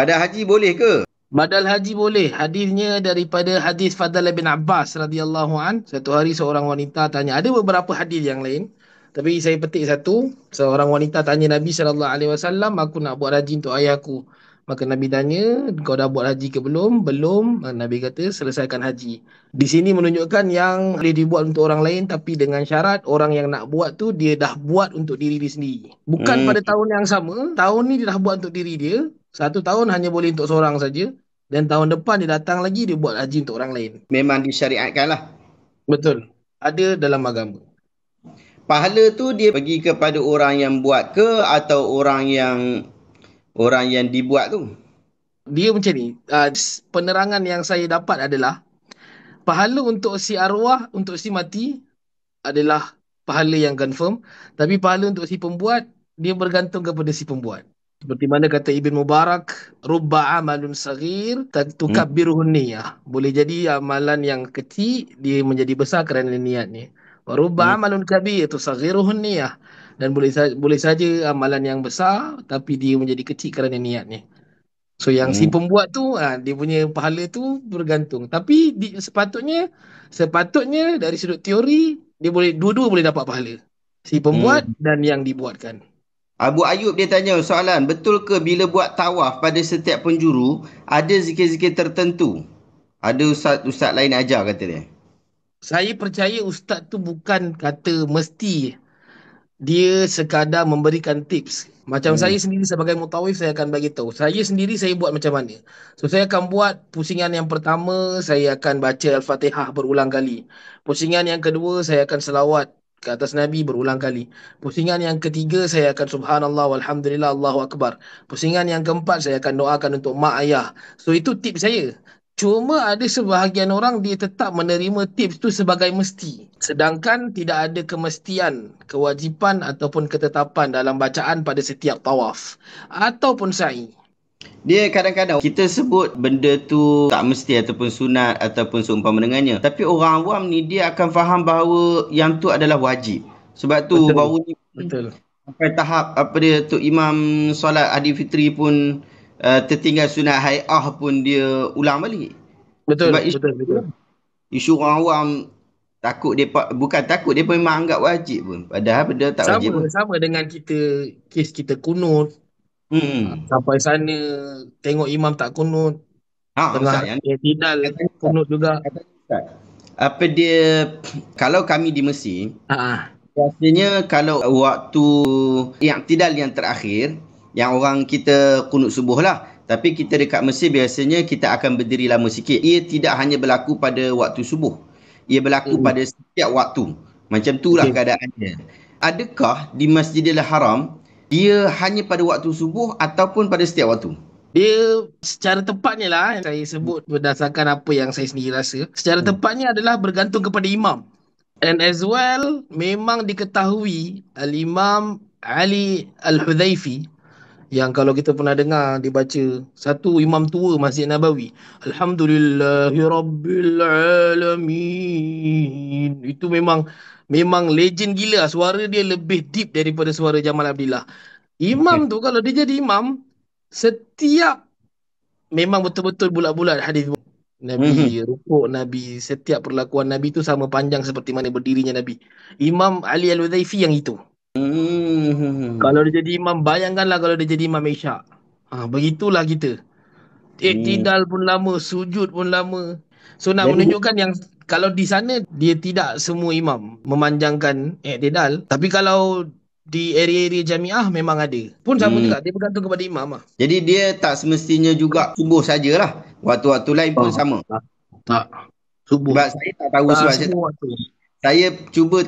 Badal haji boleh ke? Badal haji boleh. Hadisnya daripada hadis Fadl bin Abbas radhiyallahu an. Satu hari seorang wanita tanya, ada beberapa hadis yang lain. Tapi saya petik satu, seorang wanita tanya Nabi sallallahu alaihi wasallam, aku nak buat haji untuk ayahku. Maka Nabi tanya, kau dah buat haji ke belum? Belum. Maka Nabi kata, selesaikan haji. Di sini menunjukkan yang boleh dibuat untuk orang lain tapi dengan syarat orang yang nak buat tu dia dah buat untuk diri dia sendiri. Bukan hmm. pada tahun yang sama, tahun ni dia dah buat untuk diri dia, satu tahun hanya boleh untuk seorang saja. Dan tahun depan dia datang lagi, dia buat haji untuk orang lain. Memang disyariatkan lah. Betul. Ada dalam agama. Pahala tu dia pergi kepada orang yang buat ke atau orang yang orang yang dibuat tu? Dia macam ni. Uh, penerangan yang saya dapat adalah pahala untuk si arwah, untuk si mati adalah pahala yang confirm. Tapi pahala untuk si pembuat, dia bergantung kepada si pembuat. Seperti mana kata Ibn Mubarak, rubba amalun sagir tukabbiruhu hmm. niyyah. Boleh jadi amalan yang kecil dia menjadi besar kerana niatnya. Wa rubba hmm. amalun kabir tu sagiruhu niyyah. Dan boleh boleh saja amalan yang besar tapi dia menjadi kecil kerana niatnya. So yang si hmm. pembuat tu ha, dia punya pahala tu bergantung. Tapi di, sepatutnya sepatutnya dari sudut teori dia boleh dua-dua boleh dapat pahala. Si pembuat dan yang dibuatkan. Abu Ayub dia tanya soalan, betul ke bila buat tawaf pada setiap penjuru ada zikir-zikir tertentu? Ada ustaz-ustaz lain ajar kata dia. Saya percaya ustaz tu bukan kata mesti dia sekadar memberikan tips. Macam hmm. saya sendiri sebagai mutawif saya akan bagi tahu. Saya sendiri saya buat macam mana. So saya akan buat pusingan yang pertama saya akan baca Al-Fatihah berulang kali. Pusingan yang kedua saya akan selawat ke atas Nabi berulang kali. Pusingan yang ketiga saya akan subhanallah walhamdulillah Allahu akbar. Pusingan yang keempat saya akan doakan untuk mak ayah. So itu tip saya. Cuma ada sebahagian orang dia tetap menerima tips tu sebagai mesti. Sedangkan tidak ada kemestian, kewajipan ataupun ketetapan dalam bacaan pada setiap tawaf ataupun sa'i. Dia kadang-kadang kita sebut benda tu tak mesti ataupun sunat ataupun seumpama dengannya. Tapi orang awam ni dia akan faham bahawa yang tu adalah wajib. Sebab tu Betul. baru ni Betul. sampai tahap apa dia tu imam solat adi fitri pun uh, tertinggal sunat hai'ah pun dia ulang balik. Betul. Sebab isu, Betul. Betul. isu orang awam takut dia bukan takut dia pun memang anggap wajib pun padahal benda tak sama, wajib pun. sama dengan kita kes kita kunut Hmm. Ah, sampai sana tengok imam tak kunut ha tengah ya. tidal kunut juga apa dia kalau kami di Mesir ha Biasanya kalau waktu yang tidal yang terakhir yang orang kita kunut subuh lah tapi kita dekat Mesir biasanya kita akan berdiri lama sikit. Ia tidak hanya berlaku pada waktu subuh. Ia berlaku hmm. pada setiap waktu. Macam itulah okay. keadaannya. Adakah di Masjidil Haram dia hanya pada waktu subuh ataupun pada setiap waktu? Dia secara tepatnya lah saya sebut berdasarkan apa yang saya sendiri rasa. Secara hmm. tepatnya adalah bergantung kepada imam. And as well memang diketahui al-imam Ali Al-Hudhaifi yang kalau kita pernah dengar dibaca satu imam tua Masjid Nabawi alamin itu memang memang legend gila lah. suara dia lebih deep daripada suara Jamal Abdillah imam okay. tu kalau dia jadi imam setiap memang betul-betul bulat-bulat hadis Nabi mm-hmm. rukuk Nabi setiap perlakuan Nabi itu sama panjang seperti mana berdirinya Nabi imam Ali Al-Wadhaifi yang itu Hmm. Kalau dia jadi imam, bayangkanlah kalau dia jadi imam Isyak. Ha, begitulah kita. Iktidal eh, hmm. pun lama, sujud pun lama. So nak jadi, menunjukkan yang kalau di sana dia tidak semua imam memanjangkan iktidal. Tapi kalau di area-area jamiah memang ada. Pun sama hmm. juga, dia bergantung kepada imam lah. Jadi dia tak semestinya juga subuh sajalah. Waktu-waktu lain pun ah. tak, sama. Tak. Subuh. Sebab saya tak tahu tak, sebab saya, saya cuba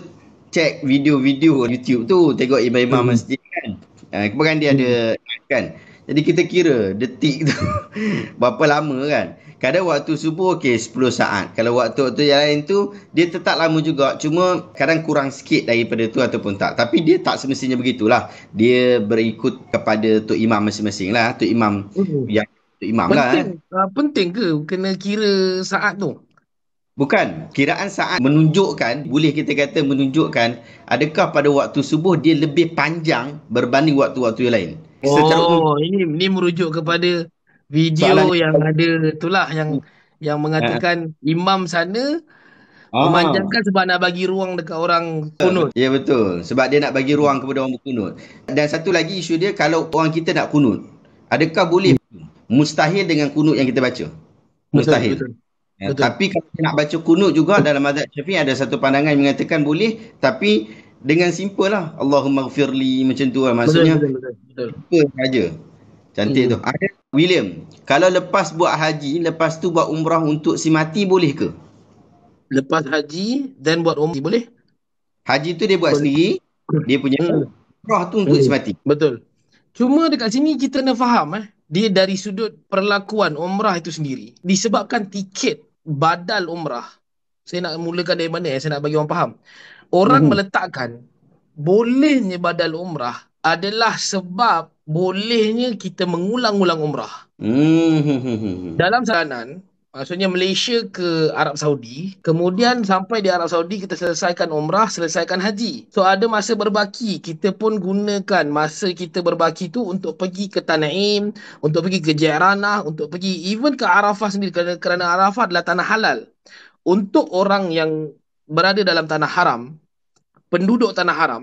check video-video YouTube tu tengok imam-imam hmm. masjid kan. Ah uh, kan dia ada hmm. kan. Jadi kita kira detik tu berapa lama kan. Kadang waktu subuh okey 10 saat. Kalau waktu tu yang lain tu dia tetap lama juga cuma kadang kurang sikit daripada tu ataupun tak. Tapi dia tak semestinya begitulah. Dia berikut kepada tok imam masing-masing lah tok imam hmm. yang tok imam penting, lah. Penting uh, penting ke kena kira saat tu? Bukan. Kiraan saat menunjukkan, boleh kita kata menunjukkan adakah pada waktu subuh dia lebih panjang berbanding waktu-waktu yang lain. Oh, Secara ini, ini merujuk kepada video soalan yang ini. ada itulah yang hmm. yang mengatakan ha. imam sana Oh. Memanjangkan sebab nak bagi ruang dekat orang kunut. Ya betul. Sebab dia nak bagi ruang kepada orang berkunut. Dan satu lagi isu dia kalau orang kita nak kunut. Adakah boleh? Hmm. Mustahil dengan kunut yang kita baca. Mustahil. Betul, betul. Ya, Tapi kalau nak baca kunut juga dalam mazhab Syafi'i ada satu pandangan mengatakan boleh tapi dengan simple lah Allahumma gfirli macam tu lah maksudnya betul, betul, betul. saja cantik hmm. tu ada William kalau lepas buat haji lepas tu buat umrah untuk si mati boleh ke? lepas haji dan buat umrah boleh? haji tu dia buat sendiri dia punya hmm. umrah tu untuk betul. si hmm. mati betul cuma dekat sini kita nak faham eh dia dari sudut perlakuan umrah itu sendiri disebabkan tiket badal umrah. Saya nak mulakan dari mana? Saya nak bagi orang faham. Orang hmm. meletakkan bolehnya badal umrah adalah sebab bolehnya kita mengulang-ulang umrah. Hmm. Dalam saranan, maksudnya Malaysia ke Arab Saudi kemudian hmm. sampai di Arab Saudi kita selesaikan umrah selesaikan haji so ada masa berbaki kita pun gunakan masa kita berbaki tu untuk pergi ke Tanaim untuk pergi ke Jairanah untuk pergi even ke Arafah sendiri kerana, kerana Arafah adalah tanah halal untuk orang yang berada dalam tanah haram penduduk tanah haram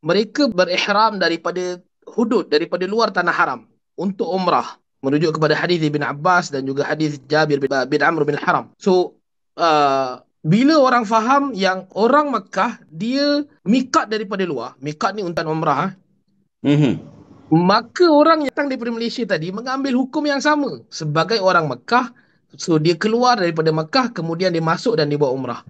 mereka berihram daripada hudud daripada luar tanah haram untuk umrah merujuk kepada hadis Ibn Abbas dan juga hadis Jabir bin Amr bin Haram. So uh, bila orang faham yang orang Mekah dia mikat daripada luar, mikat ni untuk umrah. Mm-hmm. Maka orang yang datang daripada Malaysia tadi mengambil hukum yang sama sebagai orang Mekah. So dia keluar daripada Mekah kemudian dia masuk dan dia buat umrah.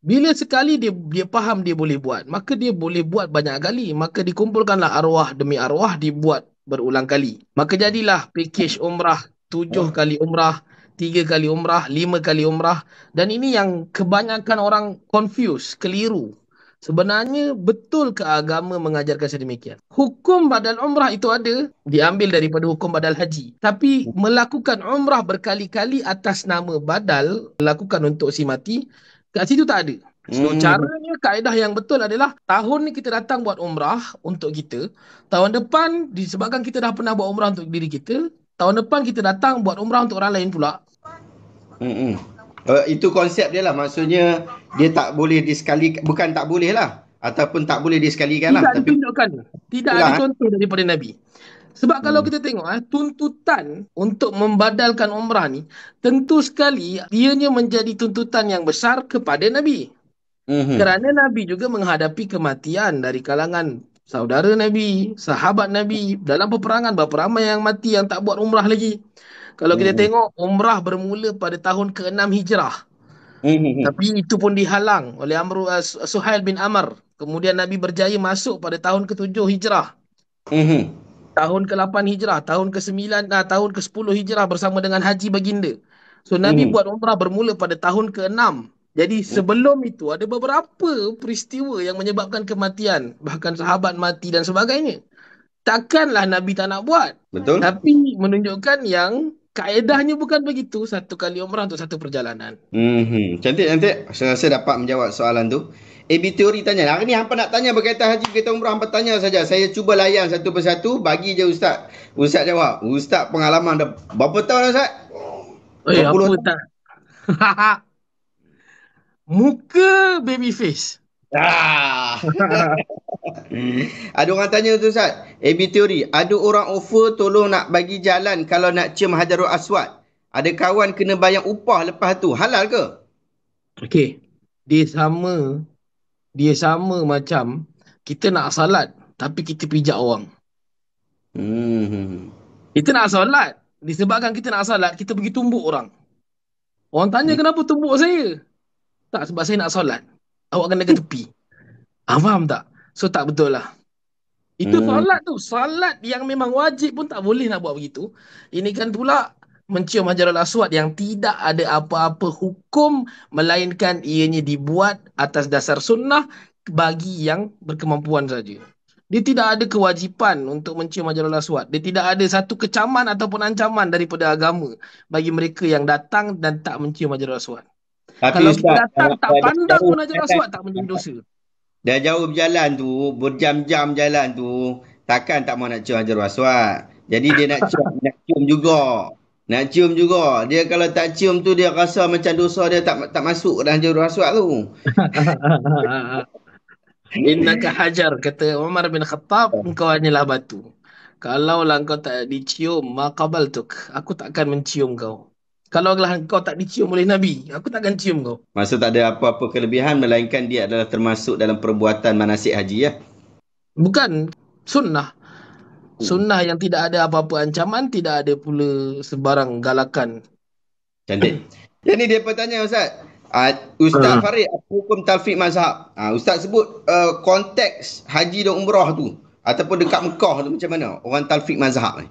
Bila sekali dia dia faham dia boleh buat, maka dia boleh buat banyak kali. Maka dikumpulkanlah arwah demi arwah dibuat berulang kali. Maka jadilah pakej umrah tujuh oh. kali umrah, tiga kali umrah, lima kali umrah. Dan ini yang kebanyakan orang confuse, keliru. Sebenarnya betul ke agama mengajarkan sedemikian? Hukum badal umrah itu ada diambil daripada hukum badal haji. Tapi oh. melakukan umrah berkali-kali atas nama badal, melakukan untuk si mati, kat situ tak ada. So hmm. caranya kaedah yang betul adalah tahun ni kita datang buat umrah untuk kita, tahun depan disebabkan kita dah pernah buat umrah untuk diri kita, tahun depan kita datang buat umrah untuk orang lain pula. Hmm. Uh, itu konsep dia lah. Maksudnya dia tak boleh disekali bukan tak boleh lah ataupun tak boleh disekalikan lah. Tidak ditunjukkan. Tidak ada eh. contoh eh? daripada Nabi. Sebab hmm. kalau kita tengok eh, tuntutan untuk membadalkan umrah ni tentu sekali ianya menjadi tuntutan yang besar kepada Nabi hmm Kerana Nabi juga menghadapi kematian dari kalangan saudara Nabi, sahabat Nabi dalam peperangan berapa ramai yang mati yang tak buat umrah lagi. Kalau kita mm-hmm. tengok umrah bermula pada tahun ke-6 Hijrah. Mm-hmm. Tapi itu pun dihalang oleh Amru uh, Suhail bin Amr. Kemudian Nabi berjaya masuk pada tahun ke-7 Hijrah. Mm-hmm. Tahun ke-8 Hijrah, tahun ke-9, uh, ah, tahun ke-10 Hijrah bersama dengan Haji Baginda. So Nabi mm-hmm. buat umrah bermula pada tahun ke-6 jadi hmm. sebelum itu ada beberapa peristiwa yang menyebabkan kematian bahkan sahabat mati dan sebagainya. Takkanlah Nabi tak nak buat. Betul. Tapi menunjukkan yang kaedahnya bukan begitu satu kali umrah untuk satu perjalanan. Hmm, cantik cantik. Saya rasa dapat menjawab soalan tu. AB teori tanya. Hari ni hampa nak tanya berkaitan haji berkaitan umrah hampa tanya saja. Saya cuba layan satu persatu bagi je ustaz. Ustaz jawab. Ustaz pengalaman dah berapa tahun ustaz? Eh, apa tahun. tak? Muka baby face. Ah. ada orang tanya tu Ustaz. AB teori, Ada orang offer tolong nak bagi jalan kalau nak cium Hajarul Aswad. Ada kawan kena bayar upah lepas tu. Halal ke? Okey. Dia sama. Dia sama macam kita nak salat tapi kita pijak orang. Hmm. Kita nak salat. Disebabkan kita nak salat, kita pergi tumbuk orang. Orang tanya hmm. kenapa tumbuk saya? Tak sebab saya nak solat. Awak kena ke tepi. Ah, faham tak? So tak betul lah. Itu hmm. solat tu. Solat yang memang wajib pun tak boleh nak buat begitu. Ini kan pula mencium hajarul aswad yang tidak ada apa-apa hukum melainkan ianya dibuat atas dasar sunnah bagi yang berkemampuan saja. Dia tidak ada kewajipan untuk mencium hajarul aswad. Dia tidak ada satu kecaman ataupun ancaman daripada agama bagi mereka yang datang dan tak mencium hajarul aswad. Tapi kalau Ustaz, datang kalau tak pandang pun aja rasuah tak mending dosa. Dah jauh berjalan tu, berjam-jam jalan tu, takkan tak mau nak cium hajar rasuah. Jadi dia nak cium, nak cium juga. Nak cium juga. Dia kalau tak cium tu dia rasa macam dosa dia tak tak masuk dalam hajar rasuah tu. Innaka hajar kata Umar bin Khattab ya. engkau hanyalah batu. Kalaulah engkau tak dicium, maqabaltuk. Aku takkan mencium kau kalau lah kau tak dicium oleh Nabi, aku tak akan cium kau. Maksud tak ada apa-apa kelebihan melainkan dia adalah termasuk dalam perbuatan manasik haji ya? Bukan. Sunnah. Hmm. Sunnah yang tidak ada apa-apa ancaman, tidak ada pula sebarang galakan. Cantik. Hmm. yang ni dia bertanya Ustaz. Uh, Ustaz hmm. Farid, apa hukum talfik mazhab? Uh, Ustaz sebut uh, konteks haji dan umrah tu ataupun dekat Mekah tu macam mana orang talfik mazhab ni? Eh?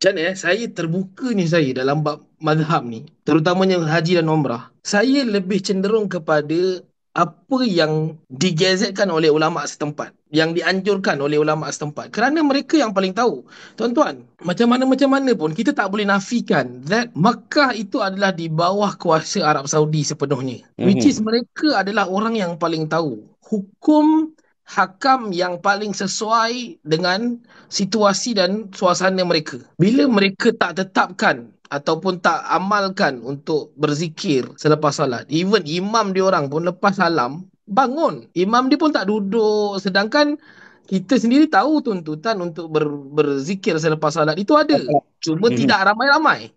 Macam eh, saya terbuka ni saya dalam bab madhab ni. Terutamanya haji dan umrah. Saya lebih cenderung kepada apa yang digazetkan oleh ulama' setempat. Yang dianjurkan oleh ulama' setempat. Kerana mereka yang paling tahu. Tuan-tuan, macam mana-macam mana pun kita tak boleh nafikan that Makkah itu adalah di bawah kuasa Arab Saudi sepenuhnya. Mm-hmm. Which is mereka adalah orang yang paling tahu. Hukum hakam yang paling sesuai dengan situasi dan suasana mereka. Bila mereka tak tetapkan ataupun tak amalkan untuk berzikir selepas salat, even imam dia orang pun lepas salam bangun. Imam dia pun tak duduk sedangkan kita sendiri tahu tuntutan untuk ber, berzikir selepas salat itu ada. Cuma hmm. tidak ramai-ramai.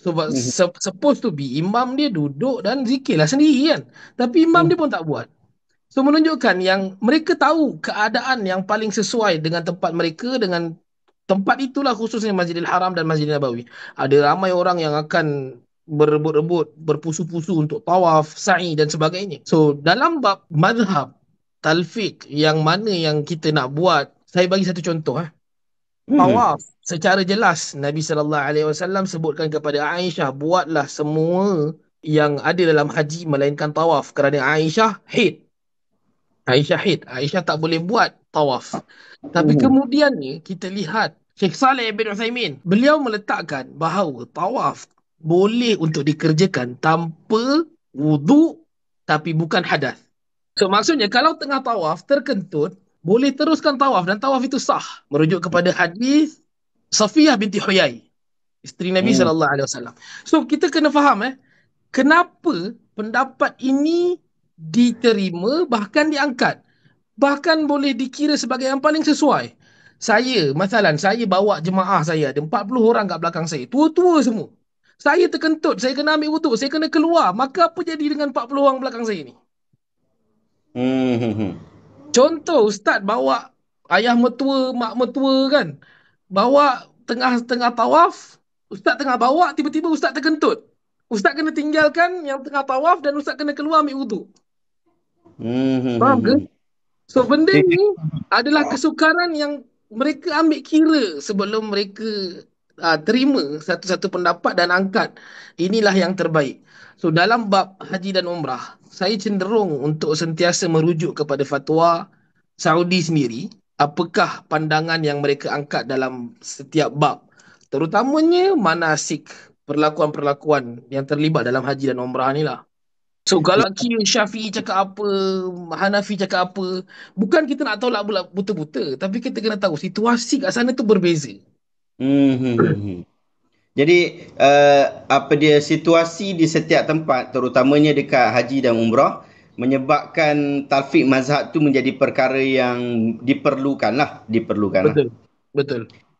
Sebab so, hmm. supposed to be imam dia duduk dan zikirlah sendiri kan. Tapi imam hmm. dia pun tak buat. So menunjukkan yang mereka tahu keadaan yang paling sesuai dengan tempat mereka dengan tempat itulah khususnya Masjidil Haram dan Masjidil Nabawi. Ada ramai orang yang akan berebut-rebut, berpusu-pusu untuk tawaf, sa'i dan sebagainya. So dalam bab madhab, talfik yang mana yang kita nak buat, saya bagi satu contoh. Eh. Hmm. Tawaf secara jelas Nabi Sallallahu Alaihi Wasallam sebutkan kepada Aisyah buatlah semua yang ada dalam haji melainkan tawaf kerana Aisyah hate Aisyah hid, Aisyah tak boleh buat tawaf. Tapi hmm. kemudian ni kita lihat Syekh Saleh bin Uthaymin. Beliau meletakkan bahawa tawaf boleh untuk dikerjakan tanpa wudu tapi bukan hadas. So maksudnya kalau tengah tawaf terkentut boleh teruskan tawaf dan tawaf itu sah merujuk kepada hadis Safiyah binti Huyai isteri Nabi hmm. sallallahu So kita kena faham eh kenapa pendapat ini diterima bahkan diangkat bahkan boleh dikira sebagai yang paling sesuai saya masalah saya bawa jemaah saya ada 40 orang kat belakang saya tua-tua semua saya terkentut saya kena ambil wuduk saya kena keluar maka apa jadi dengan 40 orang belakang saya ni hmm, hmm, hmm. contoh ustaz bawa ayah mertua mak mertua kan bawa tengah-tengah tawaf ustaz tengah bawa tiba-tiba ustaz terkentut ustaz kena tinggalkan yang tengah tawaf dan ustaz kena keluar ambil wuduk Mm-hmm. Faham hmm, ke? Hmm. So benda ni eh, adalah kesukaran yang mereka ambil kira sebelum mereka uh, terima satu-satu pendapat dan angkat inilah yang terbaik. So dalam bab haji dan umrah, saya cenderung untuk sentiasa merujuk kepada fatwa Saudi sendiri apakah pandangan yang mereka angkat dalam setiap bab terutamanya manasik perlakuan-perlakuan yang terlibat dalam haji dan umrah lah. So kalau kira syafi cakap apa, Hanafi cakap apa, bukan kita nak tolak pula buta-buta, tapi kita kena tahu situasi kat sana tu berbeza. Hmm. hmm, hmm, hmm. Jadi uh, apa dia situasi di setiap tempat terutamanya dekat haji dan umrah menyebabkan talfik mazhab tu menjadi perkara yang diperlukan lah, diperlukan lah. Betul. Betul.